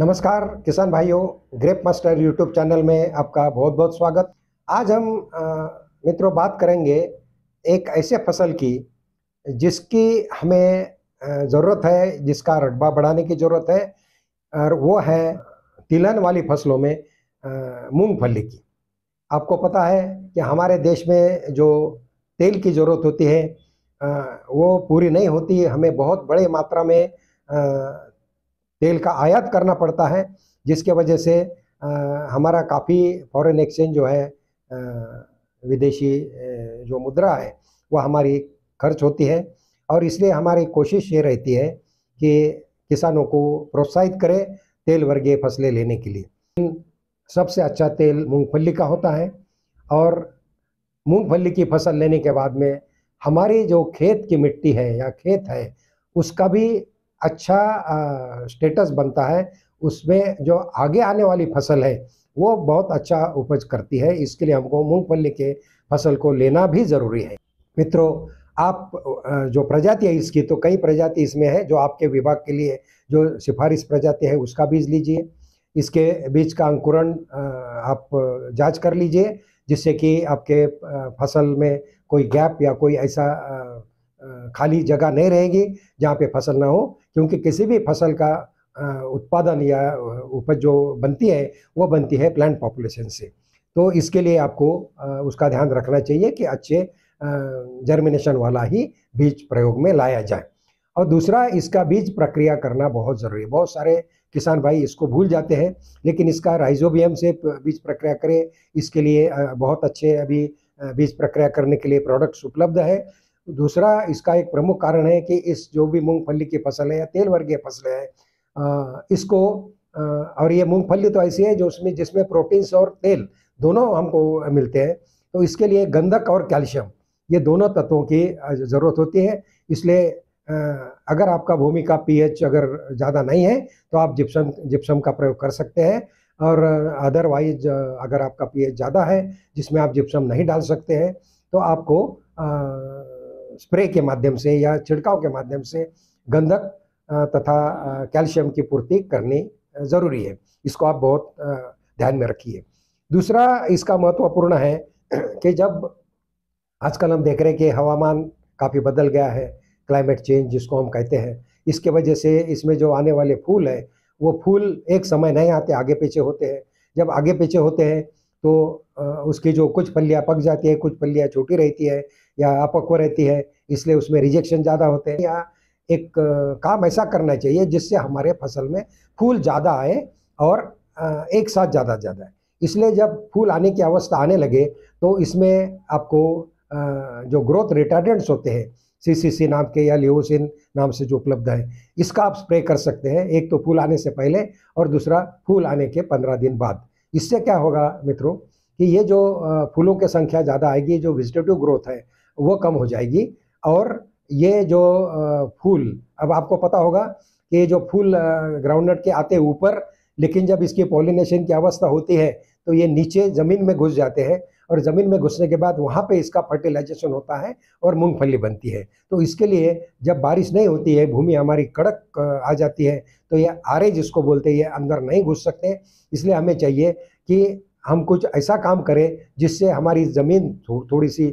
नमस्कार किसान भाइयों ग्रेप मास्टर यूट्यूब चैनल में आपका बहुत बहुत स्वागत आज हम मित्रों बात करेंगे एक ऐसे फसल की जिसकी हमें ज़रूरत है जिसका रकबा बढ़ाने की ज़रूरत है और वो है तिलहन वाली फसलों में मूंगफली की आपको पता है कि हमारे देश में जो तेल की ज़रूरत होती है वो पूरी नहीं होती हमें बहुत बड़े मात्रा में तेल का आयात करना पड़ता है जिसके वजह से आ, हमारा काफ़ी फॉरेन एक्सचेंज जो है आ, विदेशी जो मुद्रा है वह हमारी खर्च होती है और इसलिए हमारी कोशिश ये रहती है कि किसानों को प्रोत्साहित करें तेल वर्गीय फसलें लेने के लिए सबसे अच्छा तेल मूंगफली का होता है और मूंगफली की फसल लेने के बाद में हमारी जो खेत की मिट्टी है या खेत है उसका भी अच्छा स्टेटस बनता है उसमें जो आगे आने वाली फसल है वो बहुत अच्छा उपज करती है इसके लिए हमको मूंगफली के फसल को लेना भी ज़रूरी है मित्रों आप जो प्रजाति है इसकी तो कई प्रजाति इसमें है जो आपके विभाग के लिए जो सिफारिश प्रजाति है उसका बीज लीजिए इसके बीज का अंकुरण आप जांच कर लीजिए जिससे कि आपके फसल में कोई गैप या कोई ऐसा खाली जगह नहीं रहेगी जहाँ पे फसल ना हो क्योंकि किसी भी फसल का उत्पादन या उपज जो बनती है वो बनती है प्लांट पॉपुलेशन से तो इसके लिए आपको उसका ध्यान रखना चाहिए कि अच्छे जर्मिनेशन वाला ही बीज प्रयोग में लाया जाए और दूसरा इसका बीज प्रक्रिया करना बहुत ज़रूरी है बहुत सारे किसान भाई इसको भूल जाते हैं लेकिन इसका राइजोबियम से बीज प्रक्रिया करें इसके लिए बहुत अच्छे अभी बीज प्रक्रिया करने के लिए प्रोडक्ट्स उपलब्ध है दूसरा इसका एक प्रमुख कारण है कि इस जो भी मूंगफली की फसल है या तेल वर्गीय फसलें हैं इसको और ये मूंगफली तो ऐसी है जो उसमें जिसमें प्रोटीन्स और तेल दोनों हमको मिलते हैं तो इसके लिए गंधक और कैल्शियम ये दोनों तत्वों की ज़रूरत होती है इसलिए अगर आपका भूमि का पीएच अगर ज़्यादा नहीं है तो आप जिप्सम जिप्सम का प्रयोग कर सकते हैं और अदरवाइज अगर आपका पीएच ज़्यादा है जिसमें आप जिप्सम नहीं डाल सकते हैं तो आपको स्प्रे के माध्यम से या छिड़काव के माध्यम से गंधक तथा कैल्शियम की पूर्ति करनी ज़रूरी है इसको आप बहुत ध्यान में रखिए दूसरा इसका महत्वपूर्ण है कि जब आजकल हम देख रहे हैं कि हवामान काफ़ी बदल गया है क्लाइमेट चेंज जिसको हम कहते हैं इसके वजह से इसमें जो आने वाले फूल है वो फूल एक समय नहीं आते आगे पीछे होते हैं जब आगे पीछे होते हैं तो उसकी जो कुछ पल्लियाँ पक जाती है कुछ पल्लियाँ छोटी रहती है या अपक्व रहती है इसलिए उसमें रिजेक्शन ज़्यादा होते हैं या एक काम ऐसा करना चाहिए जिससे हमारे फसल में फूल ज़्यादा आए और एक साथ ज़्यादा ज़्यादा आए इसलिए जब फूल आने की अवस्था आने लगे तो इसमें आपको जो ग्रोथ रिटार्डेंट्स होते हैं सी सी सी नाम के या लियोसिन नाम से जो उपलब्ध है इसका आप स्प्रे कर सकते हैं एक तो फूल आने से पहले और दूसरा फूल आने के पंद्रह दिन बाद इससे क्या होगा मित्रों कि ये जो फूलों की संख्या ज़्यादा आएगी जो विजिटेटिव ग्रोथ है वो कम हो जाएगी और ये जो फूल अब आपको पता होगा कि जो फूल ग्राउंड नट के आते ऊपर लेकिन जब इसकी पॉलिनेशन की अवस्था होती है तो ये नीचे ज़मीन में घुस जाते हैं और ज़मीन में घुसने के बाद वहाँ पे इसका फर्टिलाइजेशन होता है और मूंगफली बनती है तो इसके लिए जब बारिश नहीं होती है भूमि हमारी कड़क आ जाती है तो ये आरे जिसको बोलते हैं ये अंदर नहीं घुस सकते इसलिए हमें चाहिए कि हम कुछ ऐसा काम करें जिससे हमारी ज़मीन थो, थोड़ी सी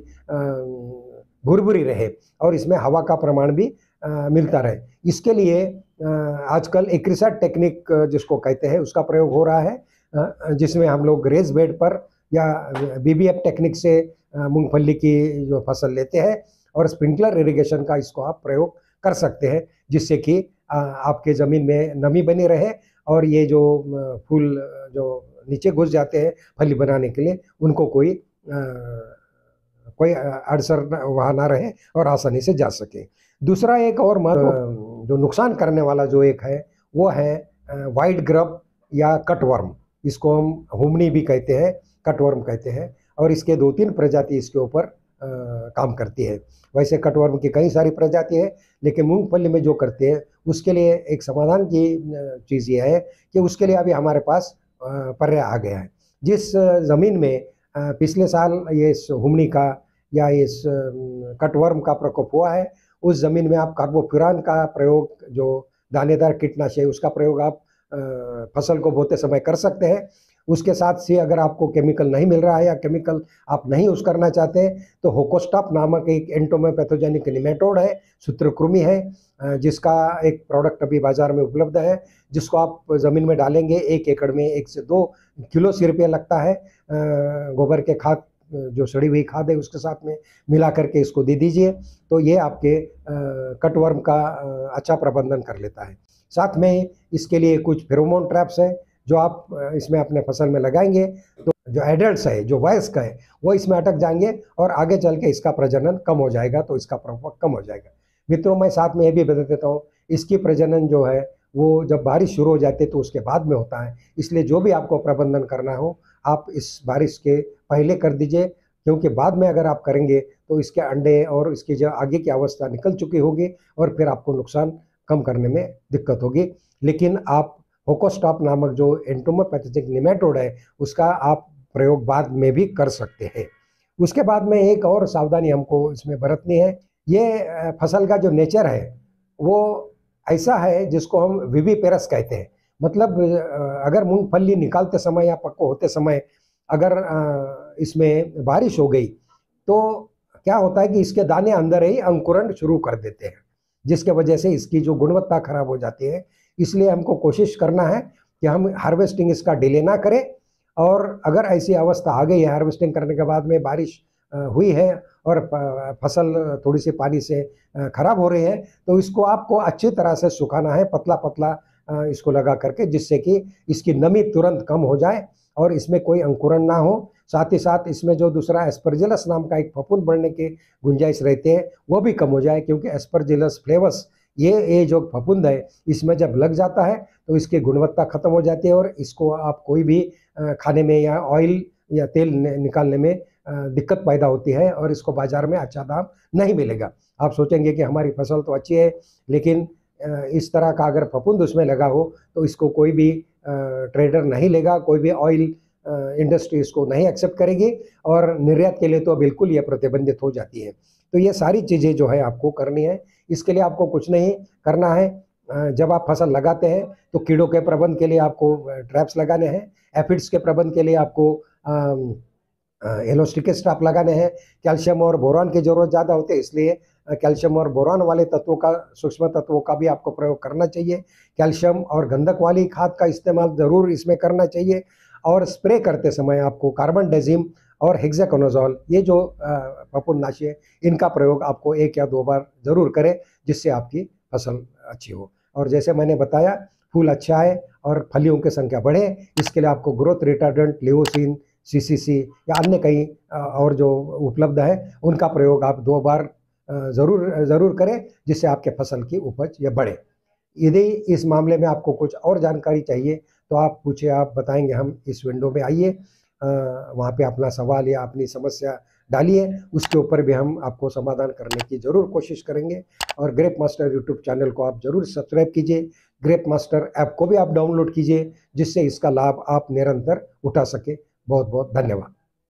भुरभुरी रहे और इसमें हवा का प्रमाण भी आ, मिलता रहे इसके लिए आजकल एक्रिसा टेक्निक जिसको कहते हैं उसका प्रयोग हो रहा है जिसमें हम लोग रेज बेड पर या बीबीएफ टेक्निक से मूंगफली की जो फसल लेते हैं और स्प्रिंकलर इरिगेशन का इसको आप प्रयोग कर सकते हैं जिससे कि आपके ज़मीन में नमी बनी रहे और ये जो फूल जो नीचे घुस जाते हैं फली बनाने के लिए उनको कोई कोई अड़सर वहाँ ना रहे और आसानी से जा सके दूसरा एक और मत जो नुकसान करने वाला जो एक है वो है वाइट ग्रब या कटवर्म इसको हम हुमनी भी कहते हैं कटवर्म कहते हैं और इसके दो तीन प्रजाति इसके ऊपर काम करती है वैसे कटवर्म की कई सारी प्रजाति है लेकिन मूंगफली में जो करते हैं उसके लिए एक समाधान की चीज़ यह है कि उसके लिए अभी हमारे पास पर्याय आ गया है जिस ज़मीन में पिछले साल ये इस हुमनी का या इस कटवर्म का प्रकोप हुआ है उस ज़मीन में आप कार्बोफ्यूरान का प्रयोग जो दानेदार कीटनाशक है उसका प्रयोग आप फसल को बोते समय कर सकते हैं उसके साथ से अगर आपको केमिकल नहीं मिल रहा है या केमिकल आप नहीं यूज़ करना चाहते तो होकोस्टॉप नामक एक एंटोमोपैथोजेनिक निमेटोड है सूत्रकृमि है जिसका एक प्रोडक्ट अभी बाज़ार में उपलब्ध है जिसको आप ज़मीन में डालेंगे एक एकड़ में एक से दो किलो सी रुपया लगता है गोबर के खाद जो सड़ी हुई खाद है उसके साथ में मिला करके इसको दे दीजिए तो ये आपके कटवर्म का अच्छा प्रबंधन कर लेता है साथ में इसके लिए कुछ फेरोमोन ट्रैप्स हैं जो आप इसमें अपने फसल में लगाएंगे तो जो एडल्ट है जो वयस्क है वो इसमें अटक जाएंगे और आगे चल के इसका प्रजनन कम हो जाएगा तो इसका प्रभाव कम हो जाएगा मित्रों मैं साथ में ये भी बता देता हूँ इसकी प्रजनन जो है वो जब बारिश शुरू हो जाती है तो उसके बाद में होता है इसलिए जो भी आपको प्रबंधन करना हो आप इस बारिश के पहले कर दीजिए क्योंकि बाद में अगर आप करेंगे तो इसके अंडे और इसकी जो आगे की अवस्था निकल चुकी होगी और फिर आपको नुकसान कम करने में दिक्कत होगी लेकिन आप होकोस्टॉप नामक जो एंटोमोपैथिक निमेटोड है उसका आप प्रयोग बाद में भी कर सकते हैं उसके बाद में एक और सावधानी हमको इसमें बरतनी है ये फसल का जो नेचर है वो ऐसा है जिसको हम विवी पेरस कहते हैं मतलब अगर मूंगफली निकालते समय या पक्को होते समय अगर इसमें बारिश हो गई तो क्या होता है कि इसके दाने अंदर ही अंकुरण शुरू कर देते हैं जिसके वजह से इसकी जो गुणवत्ता खराब हो जाती है इसलिए हमको कोशिश करना है कि हम हार्वेस्टिंग इसका डिले ना करें और अगर ऐसी अवस्था आ गई है हार्वेस्टिंग करने के बाद में बारिश हुई है और फसल थोड़ी सी पानी से खराब हो रही है तो इसको आपको अच्छी तरह से सुखाना है पतला पतला इसको लगा करके जिससे कि इसकी नमी तुरंत कम हो जाए और इसमें कोई अंकुरण ना हो साथ ही साथ इसमें जो दूसरा एस्परजिलस नाम का एक फफून बढ़ने की गुंजाइश रहती है वो भी कम हो जाए क्योंकि एस्परजिलस फ्लेवस ये ये जो फफूंद है इसमें जब लग जाता है तो इसकी गुणवत्ता ख़त्म हो जाती है और इसको आप कोई भी खाने में या ऑयल या तेल निकालने में दिक्कत पैदा होती है और इसको बाज़ार में अच्छा दाम नहीं मिलेगा आप सोचेंगे कि हमारी फसल तो अच्छी है लेकिन इस तरह का अगर फफूंद उसमें लगा हो तो इसको कोई भी ट्रेडर नहीं लेगा कोई भी ऑयल इंडस्ट्री इसको नहीं एक्सेप्ट करेगी और निर्यात के लिए तो बिल्कुल ये प्रतिबंधित हो जाती है तो ये सारी चीज़ें जो है आपको करनी है इसके लिए आपको कुछ नहीं करना है जब आप फसल लगाते हैं तो कीड़ों के प्रबंध के लिए आपको ट्रैप्स लगाने हैं एफिड्स के प्रबंध के लिए आपको एलोस्टिक स्ट्राप लगाने हैं कैल्शियम और बोरॉन की ज़रूरत ज़्यादा होती है इसलिए कैल्शियम और बोरान वाले तत्वों का सूक्ष्म तत्वों का भी आपको प्रयोग करना चाहिए कैल्शियम और गंधक वाली खाद का इस्तेमाल ज़रूर इसमें करना चाहिए और स्प्रे करते समय आपको कार्बन डेजिम और हेक्साकोनाजोल ये जो नाशी है इनका प्रयोग आपको एक या दो बार ज़रूर करें जिससे आपकी फसल अच्छी हो और जैसे मैंने बताया फूल अच्छा आए और फलियों की संख्या बढ़े इसके लिए आपको ग्रोथ रिटार्डेंट लिओसिन सीसीसी या अन्य कई और जो उपलब्ध है उनका प्रयोग आप दो बार ज़रूर ज़रूर करें जिससे आपके फसल की उपज या बढ़े यदि इस मामले में आपको कुछ और जानकारी चाहिए तो आप पूछे आप बताएंगे हम इस विंडो में आइए वहाँ पे अपना सवाल या अपनी समस्या डालिए उसके ऊपर भी हम आपको समाधान करने की ज़रूर कोशिश करेंगे और ग्रेप मास्टर यूट्यूब चैनल को आप ज़रूर सब्सक्राइब कीजिए ग्रेप मास्टर ऐप को भी आप डाउनलोड कीजिए जिससे इसका लाभ आप निरंतर उठा सके बहुत बहुत धन्यवाद